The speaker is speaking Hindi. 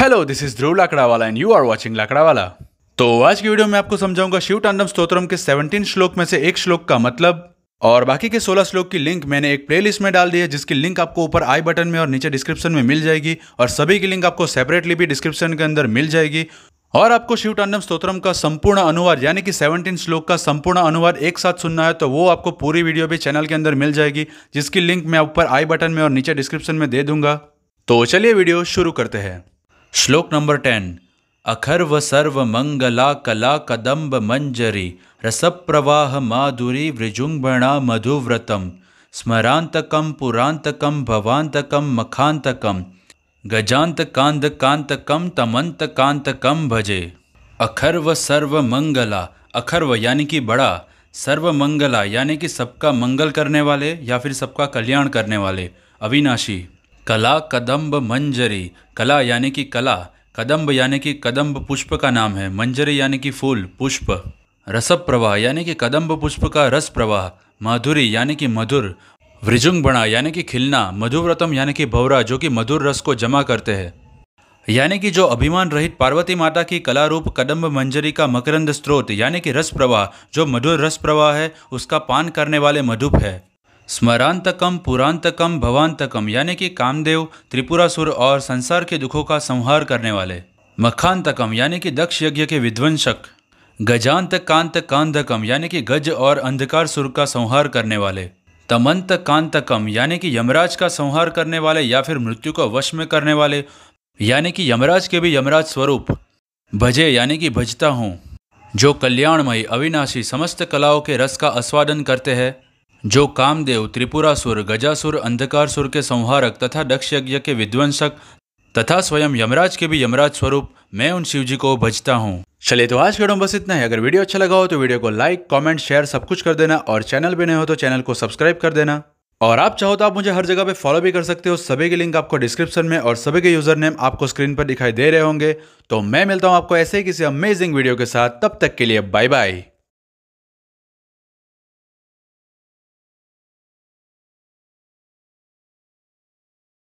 हेलो दिस इज ध्रुव वाला एंड यू आर वाचिंग वाला तो आज की वीडियो में आपको समझाऊंगा शिव तांडव स्तोत्रम के 17 श्लोक में से एक श्लोक का मतलब और बाकी के 16 श्लोक की लिंक मैंने एक प्लेलिस्ट में डाल दी है जिसकी लिंक आपको ऊपर आई बटन में और नीचे डिस्क्रिप्शन में मिल जाएगी और सभी की लिंक आपको सेपरेटली भी डिस्क्रिप्शन के अंदर मिल जाएगी और आपको शिव टंडम स्तोत्रम का संपूर्ण अनुवाद यानी कि 17 श्लोक का संपूर्ण अनुवाद एक साथ सुनना है तो वो आपको पूरी वीडियो भी चैनल के अंदर मिल जाएगी जिसकी लिंक मैं ऊपर आई बटन में और नीचे डिस्क्रिप्शन में दे दूंगा तो चलिए वीडियो शुरू करते हैं श्लोक नंबर टेन अखर्व सर्व मंगला कला कदम्ब मंजरी रस प्रवाह माधुरी वृजुंगणा मधुव्रतम स्मरांतकम पुरांतकम भवांतकम मखांतकम तमंत कांतकम भजे अखर्व सर्व मंगला अखर्व यानी कि बड़ा सर्व मंगला यानी कि सबका मंगल करने वाले या फिर सबका कल्याण करने वाले अविनाशी कला कदम्ब मंजरी कला यानी कि कला कदम्ब यानी कि कदम्ब पुष्प का नाम है मंजरी यानी कि फूल पुष्प रसप प्रवाह यानी कि कदम्ब पुष्प का रस प्रवाह माधुरी यानी कि मधुर वृजुंगबणा यानी कि खिलना मधुव्रतम यानी कि भवरा जो कि मधुर रस को जमा करते हैं यानी कि जो अभिमान रहित पार्वती माता की कला रूप कदम्ब मंजरी का मकरंद स्त्रोत यानी कि रस प्रवाह जो मधुर रस प्रवाह है उसका पान करने वाले मधुप है स्मरांतकम पुरांतकम भवांतकम यानी कि कामदेव त्रिपुरासुर और संसार के दुखों का संहार करने वाले मखांतकम यानी कि दक्ष यज्ञ के विध्वंसक गजांत कांत कांधकम यानी कि गज और अंधकार सुर का संहार करने वाले तमंत कांतकम यानी कि यमराज का संहार करने वाले या फिर मृत्यु को वश में करने वाले यानी कि यमराज के भी यमराज स्वरूप भजे यानी कि भजता हूँ जो कल्याणमयी अविनाशी समस्त कलाओं के रस का आस्वादन करते हैं जो कामदेव त्रिपुरासुर गजासुर अंधकारसुर के संहारक तथा दक्ष यज्ञ के विध्वंसक तथा स्वयं यमराज के भी यमराज स्वरूप मैं उन शिवजी को भजता हूँ चलिए तो आज के बस इतना ही अगर वीडियो अच्छा लगा हो तो वीडियो को लाइक कमेंट शेयर सब कुछ कर देना और चैनल भी नए हो तो चैनल को सब्सक्राइब कर देना और आप चाहो तो आप मुझे हर जगह पे फॉलो भी कर सकते हो सभी के लिंक आपको डिस्क्रिप्शन में और सभी के यूजर नेम आपको स्क्रीन पर दिखाई दे रहे होंगे तो मैं मिलता हूँ आपको ऐसे ही किसी अमेजिंग वीडियो के साथ तब तक के लिए बाय बाय